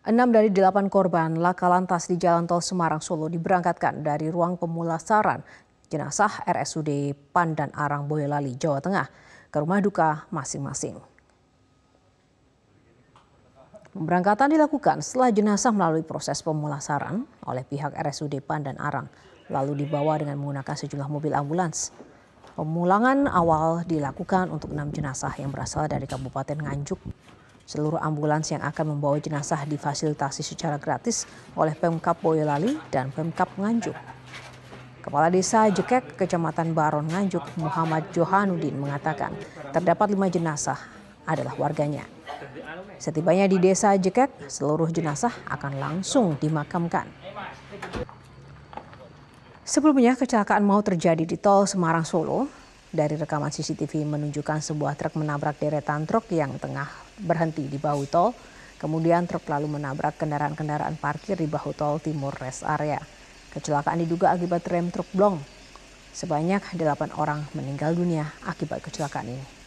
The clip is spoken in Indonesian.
Enam dari delapan korban laka lantas di Jalan Tol Semarang Solo diberangkatkan dari ruang pemulasaran jenazah RSUD Pandan Arang Boyolali, Jawa Tengah, ke rumah duka masing-masing. Pemberangkatan dilakukan setelah jenazah melalui proses pemulasaran oleh pihak RSUD Pandan Arang, lalu dibawa dengan menggunakan sejumlah mobil ambulans. Pemulangan awal dilakukan untuk enam jenazah yang berasal dari Kabupaten Nganjuk, Seluruh ambulans yang akan membawa jenazah difasilitasi secara gratis oleh Pemkap Boyolali dan Pemkap Nganjuk. Kepala Desa Jekek, Kecamatan Baron Nganjuk, Muhammad Johanuddin mengatakan terdapat lima jenazah adalah warganya. Setibanya di Desa Jekek, seluruh jenazah akan langsung dimakamkan. Sebelumnya kecelakaan mau terjadi di tol Semarang Solo. Dari rekaman CCTV menunjukkan sebuah truk menabrak deretan truk yang tengah berhenti di bahu tol. Kemudian truk lalu menabrak kendaraan-kendaraan parkir di bahu tol timur rest area. Kecelakaan diduga akibat rem truk blong. Sebanyak delapan orang meninggal dunia akibat kecelakaan ini.